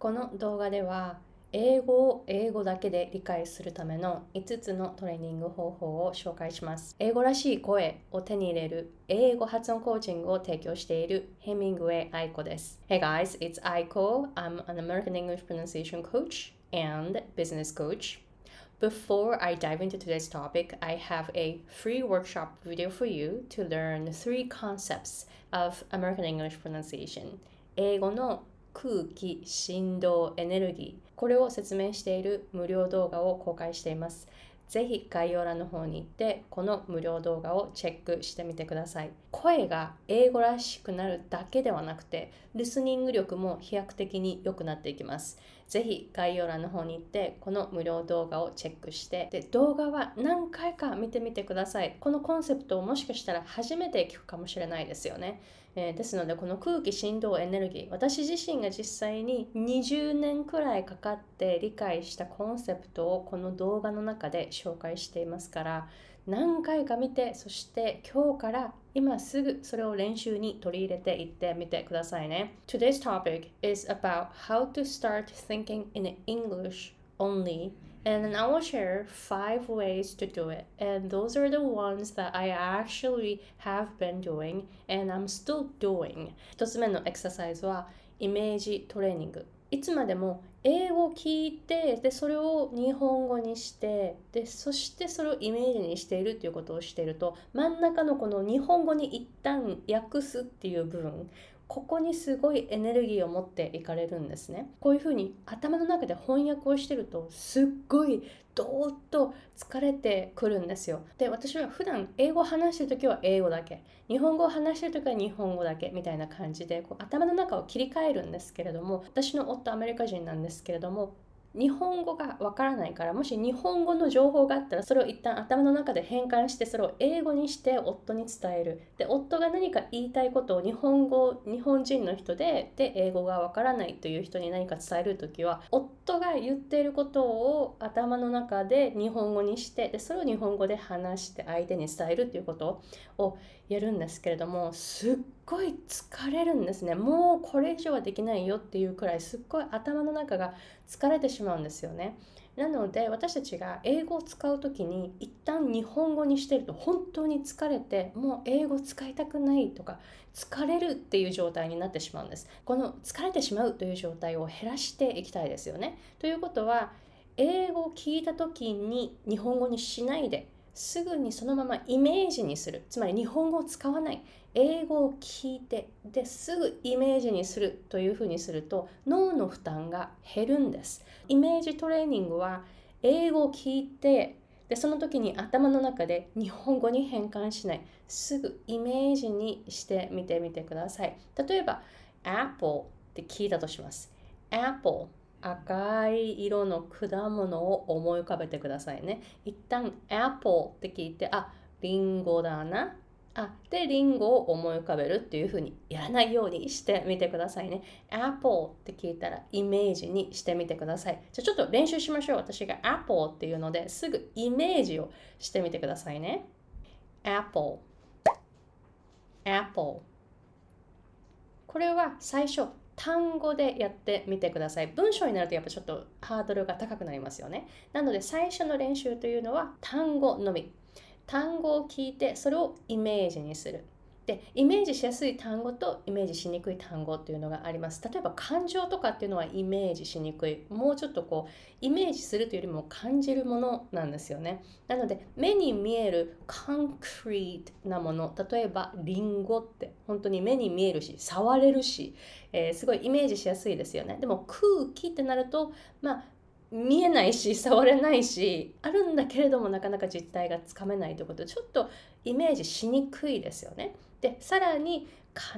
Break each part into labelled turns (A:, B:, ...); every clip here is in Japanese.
A: この動画では英語を英語だけで理解するための5つのトレーニング方法を紹介します。英語らしい声を手に入れる英語発音コーチングを提供しているヘミングウェイ・アイコです。Hey guys, it's Aiko. I'm an American English pronunciation coach and business coach. Before I dive into today's topic, I have a free workshop video for you to learn three concepts of American English pronunciation. 英語の空気、振動、エネルギー、これを説明している無料動画を公開しています。ぜひ概要欄の方に行ってこの無料動画をチェックしてみてください声が英語らしくなるだけではなくてリスニング力も飛躍的に良くなっていきますぜひ概要欄の方に行ってこの無料動画をチェックしてで動画は何回か見てみてくださいこのコンセプトをもしかしたら初めて聞くかもしれないですよね、えー、ですのでこの空気振動エネルギー私自身が実際に20年くらいかかって理解したコンセプトをこの動画の中で紹介していますから何回か見てそして今日から今すぐそれを練習に取り入れていってみてくださいね Today's topic is about how to start thinking in English only and I will share five ways to do it. And those are the ones that I actually have been doing and I'm still doing. 1つ目のエクササイズはイメージトレーニング。いつまでも英語を聞いてでそれを日本語にしてでそしてそれをイメージにしているということをしていると真ん中のこの日本語に一旦訳すっていう部分ここにすごいエネルギーを持っていかれるんですねこういうふうに頭の中で翻訳をしてるとすっごいどーっと疲れてくるんですよで私は普段英語を話してる時は英語だけ日本語を話してる時は日本語だけみたいな感じでこう頭の中を切り替えるんですけれども私の夫アメリカ人なんですけれども日本語がわからないからもし日本語の情報があったらそれを一旦頭の中で変換してそれを英語にして夫に伝えるで夫が何か言いたいことを日本語日本人の人でで英語がわからないという人に何か伝える時は夫が言っていることを頭の中で日本語にしてでそれを日本語で話して相手に伝えるということをやるんですけれどもすっごい疲れるんですねもうこれ以上はできないよっていうくらいすっごい頭の中が疲れてしまうんですよねなので私たちが英語を使う時に一旦日本語にしてると本当に疲れてもう英語使いたくないとか疲れるっていう状態になってしまうんですこの疲れてしまうという状態を減らしていきたいですよねということは英語を聞いた時に日本語にしないですぐにそのままイメージにするつまり日本語を使わない英語を聞いてですぐイメージにするというふうにすると脳の負担が減るんですイメージトレーニングは英語を聞いてでその時に頭の中で日本語に変換しないすぐイメージにしてみてみてください例えば Apple って聞いたとします Apple 赤い色の果物を思い浮かべてくださいね。一旦 apple って聞いて、あ、リンゴだな。あ、で、リンゴを思い浮かべるっていう風にやらないようにしてみてくださいね。apple って聞いたらイメージにしてみてください。じゃあちょっと練習しましょう。私が apple っていうのですぐイメージをしてみてくださいね。apple apple これは最初単語でやってみてください。文章になるとやっぱちょっとハードルが高くなりますよね。なので最初の練習というのは単語のみ。単語を聞いてそれをイメージにする。でイメージしやすい単語とイメージしにくい単語っていうのがあります例えば感情とかっていうのはイメージしにくいもうちょっとこうイメージするというよりも感じるものなんですよねなので目に見えるコンクリートなもの例えばリンゴって本当に目に見えるし触れるし、えー、すごいイメージしやすいですよねでも空気ってなるとまあ見えないし触れないしあるんだけれどもなかなか実態がつかめないということちょっとイメージしにくいですよね。でさらに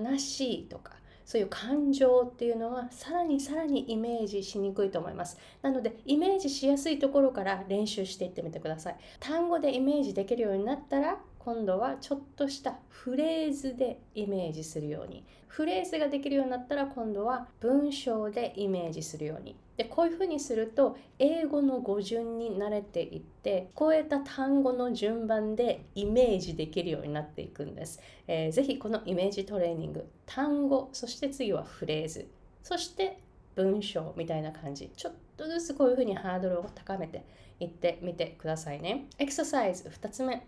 A: 悲しいとかそういう感情っていうのはさらにさらにイメージしにくいと思いますなのでイメージしやすいところから練習していってみてください単語でイメージできるようになったら今度はちょっとしたフレーズでイメージするようにフレーズができるようになったら今度は文章でイメージするようにでこういうふうにすると英語の語順に慣れていって超えた単語の順番でイメージできるようになっていくんです、えー、ぜひこのイメージトレーニング単語そして次はフレーズそして文章みたいな感じちょっとずつこういうふうにハードルを高めていってみてくださいねエクササイズ2つ目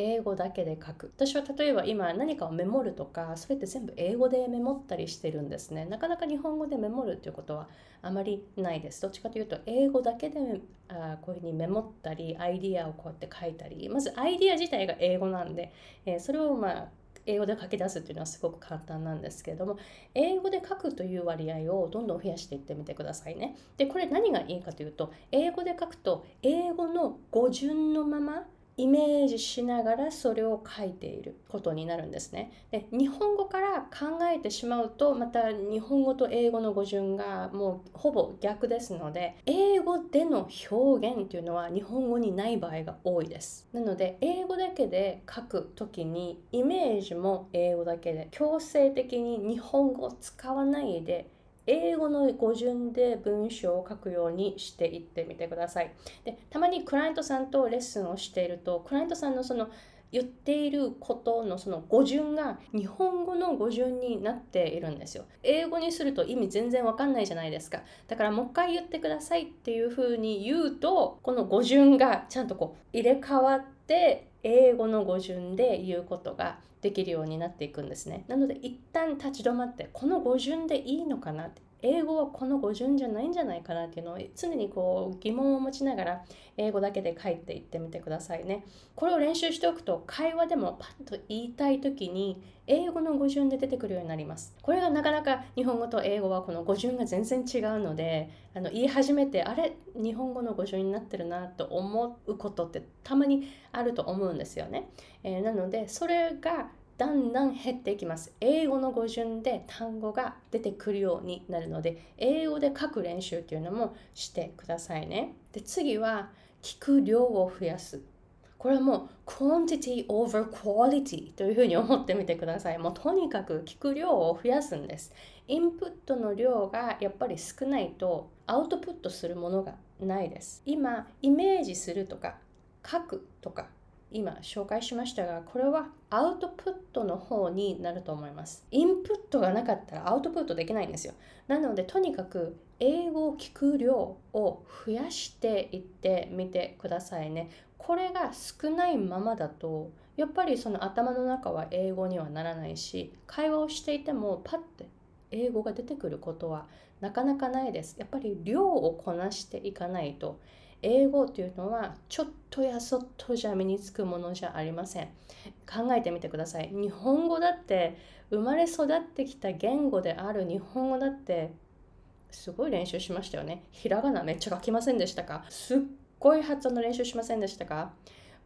A: 英語だけで書く私は例えば今何かをメモるとかそれって全部英語でメモったりしてるんですねなかなか日本語でメモるっていうことはあまりないですどっちかというと英語だけであこういうふうにメモったりアイディアをこうやって書いたりまずアイディア自体が英語なんで、えー、それをまあ英語で書き出すっていうのはすごく簡単なんですけれども英語で書くという割合をどんどん増やしていってみてくださいね。でこれ何がいいかというと英語で書くと英語の語順のままイメージしながらそれを書いていることになるんですね。で日本語から考えてしまうとまた日本語と英語の語順がもうほぼ逆ですので英語での表現というのは日本語にない場合が多いです。なので英語だけで書く時にイメージも英語だけで強制的に日本語を使わないで英語の語順で文章を書くようにしていってみてください。でたまにクライアントさんとレッスンをしているとクライアントさんのその言っていることのその語順が日本語の語順になっているんですよ。英語にすると意味全然わかんないじゃないですか。だからもう一回言ってくださいっていうふうに言うとこの語順がちゃんとこう入れ替わって英語の語順で言うことができるようになっていくんですね。なので一旦立ち止まってこの語順でいいのかなって英語はこの語順じゃないんじゃないかなっていうのを常にこう疑問を持ちながら英語だけで書いていってみてくださいね。これを練習しておくと会話でもパッと言いたい時に英語の語順で出てくるようになります。これがなかなか日本語と英語はこの語順が全然違うのであの言い始めてあれ日本語の語順になってるなと思うことってたまにあると思うんですよね。えー、なのでそれがだんだん減っていきます英語の語順で単語が出てくるようになるので英語で書く練習というのもしてくださいねで次は聞く量を増やすこれはもう quantity over quality というふうに思ってみてくださいもうとにかく聞く量を増やすんですインプットの量がやっぱり少ないとアウトプットするものがないです今イメージするとか書くとか今紹介しましたがこれはアウトプットの方になると思いますインプットがなかったらアウトプットできないんですよなのでとにかく英語を聞く量を増やしていってみてくださいねこれが少ないままだとやっぱりその頭の中は英語にはならないし会話をしていてもパッて英語が出てくることはなかなかないですやっぱり量をこなしていかないと英語というのはちょっとやそっとじゃ身につくものじゃありません考えてみてください日本語だって生まれ育ってきた言語である日本語だってすごい練習しましたよねひらがなめっちゃ書きませんでしたかすっごい発音の練習しませんでしたか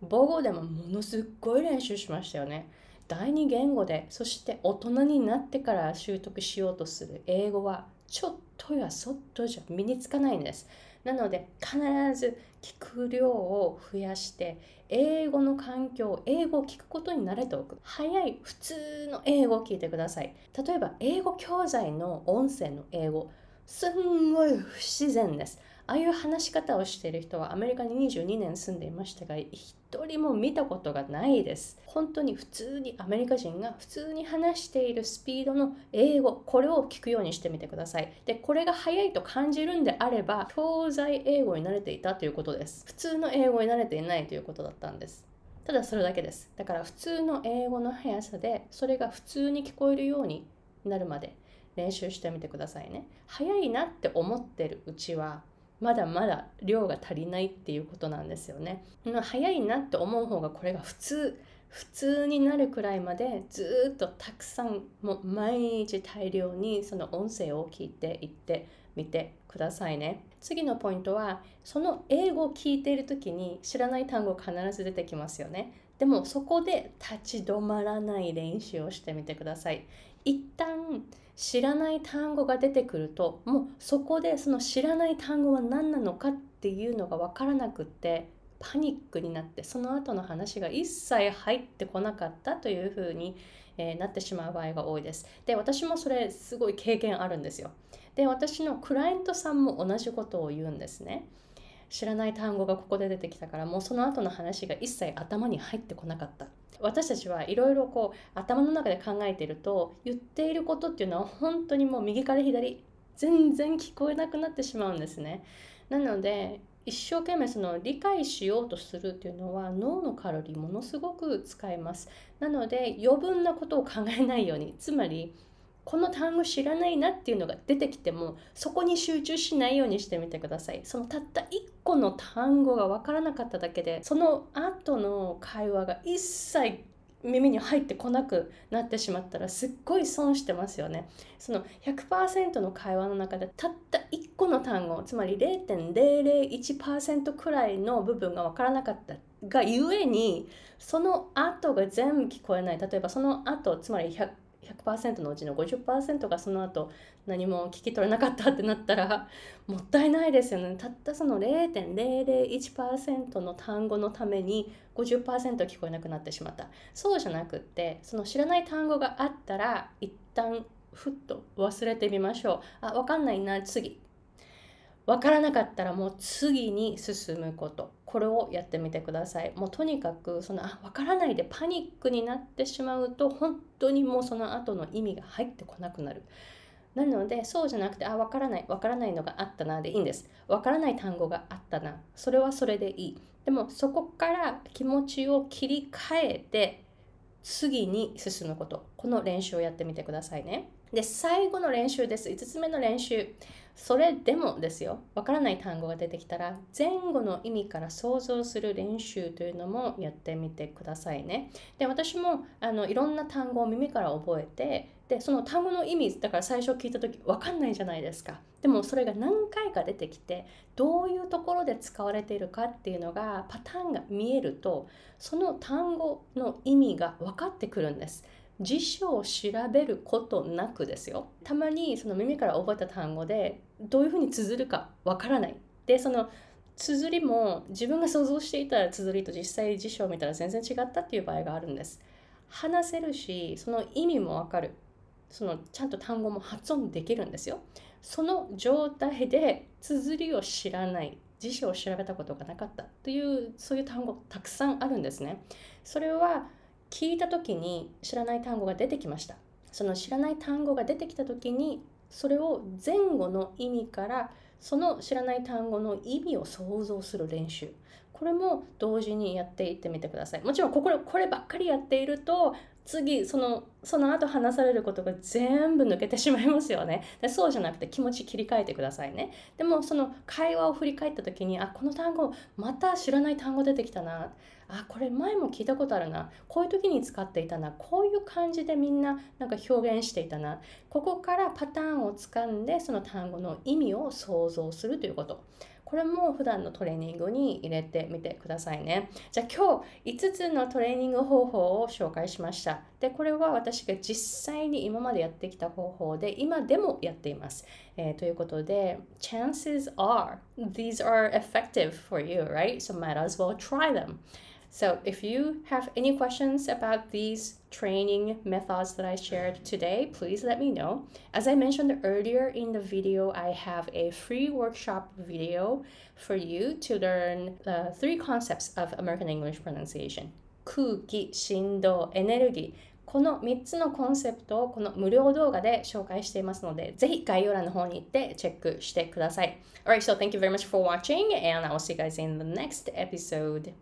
A: 母語でもものすっごい練習しましたよね第二言語でそして大人になってから習得しようとする英語はちょっとやそっとじゃ身につかないんです。なので必ず聞く量を増やして英語の環境英語を聞くことに慣れておく早い普通の英語を聞いてください例えば英語教材の音声の英語すんごい不自然ですああいう話し方をしている人はアメリカに22年住んでいましたが一人も見たことがないです本当に普通にアメリカ人が普通に話しているスピードの英語これを聞くようにしてみてくださいでこれが早いと感じるんであれば教材英語に慣れていたということです普通の英語に慣れていないということだったんですただそれだけですだから普通の英語の速さでそれが普通に聞こえるようになるまで練習してみてくださいね早いなって思ってるうちはまだまだ量が足りないっていうことなんですよね。早いなって思う方がこれが普通普通になるくらいまでずっとたくさんもう毎日大量にその音声を聞いていってみてくださいね。次のポイントはその英語を聞いている時に知らない単語必ず出てきますよね。でもそこで立ち止まらない練習をしてみてください。一旦知らない単語が出てくるともうそこでその知らない単語は何なのかっていうのが分からなくってパニックになってその後の話が一切入ってこなかったというふうに、えー、なってしまう場合が多いです。で私もそれすごい経験あるんですよ。で私のクライアントさんも同じことを言うんですね。知らない単語がここで出てきたからもうその後の話が一切頭に入ってこなかった私たちはいろいろこう頭の中で考えていると言っていることっていうのは本当にもう右から左全然聞こえなくなってしまうんですねなので一生懸命その理解しようとするっていうのは脳のカロリーものすごく使えますなので余分なことを考えないようにつまりこの単語知らないなっていうのが出てきてもそこに集中しないようにしてみてくださいそのたった1個の単語が分からなかっただけでその後の会話が一切耳に入ってこなくなってしまったらすっごい損してますよねその100%の会話の中でたった1個の単語つまり0.001%くらいの部分が分からなかったがゆえにその後が全部聞こえない例えばその後つまり100 100%のうちの50%がその後何も聞き取れなかったってなったら もったいないですよねたったその0.001%の単語のために50%聞こえなくなってしまったそうじゃなくってその知らない単語があったら一旦ふっと忘れてみましょうあ分かんないな次分からなかったらもう次に進むことこれをやってみてくださいもうとにかくそのあ分からないでパニックになってしまうと本当にもうその後の意味が入ってこなくなるなのでそうじゃなくてあ分からない分からないのがあったなでいいんです分からない単語があったなそれはそれでいいでもそこから気持ちを切り替えて次に進むことこの練習をやってみてくださいねで最後の練習です5つ目の練習それでもですよ、わからない単語が出てきたら、前後の意味から想像する練習というのもやってみてくださいね。で、私もあのいろんな単語を耳から覚えて、で、その単語の意味、だから最初聞いた時わかんないじゃないですか。でもそれが何回か出てきて、どういうところで使われているかっていうのが、パターンが見えると、その単語の意味が分かってくるんです。辞書を調べることなくですよたまにその耳から覚えた単語でどういうふうに綴るかわからないでその綴りも自分が想像していた綴りと実際辞書を見たら全然違ったっていう場合があるんです話せるしその意味もわかるそのちゃんと単語も発音できるんですよその状態で綴りを知らない辞書を調べたことがなかったというそういう単語たくさんあるんですねそれは聞いた時に知らない単語が出てきましたその知らない単語が出てきた時にそれを前後の意味からその知らない単語の意味を想像する練習これも同時にやっていってみてくださいもちろんこここればっかりやっていると次そのその後話されることが全部抜けてしまいますよね でそうじゃなくて気持ち切り替えてくださいねでもその会話を振り返った時にあこの単語また知らない単語出てきたなあこれ前も聞いたことあるなこういう時に使っていたなこういう感じでみんななんか表現していたなここからパターンをつかんでその単語の意味を想像するということこれも普段のトレーニングに入れてみてくださいね。じゃあ今日5つのトレーニング方法を紹介しました。で、これは私が実際に今までやってきた方法で、今でもやっています。えー、ということで、chances are these are effective for you, right? So might as well try them. So if you have any questions about these training methods that I shared today, please let me know. As I mentioned earlier in the video, I have a free workshop video for you to learn the uh, three concepts of American English pronunciation. 空気、振動、エネルギー。この3つのコンセプトをこの無料動画で紹介していますので、ぜひ概要欄の方に行ってチェックしてください。Alright, so thank you very much for watching and I will see you guys in the next episode.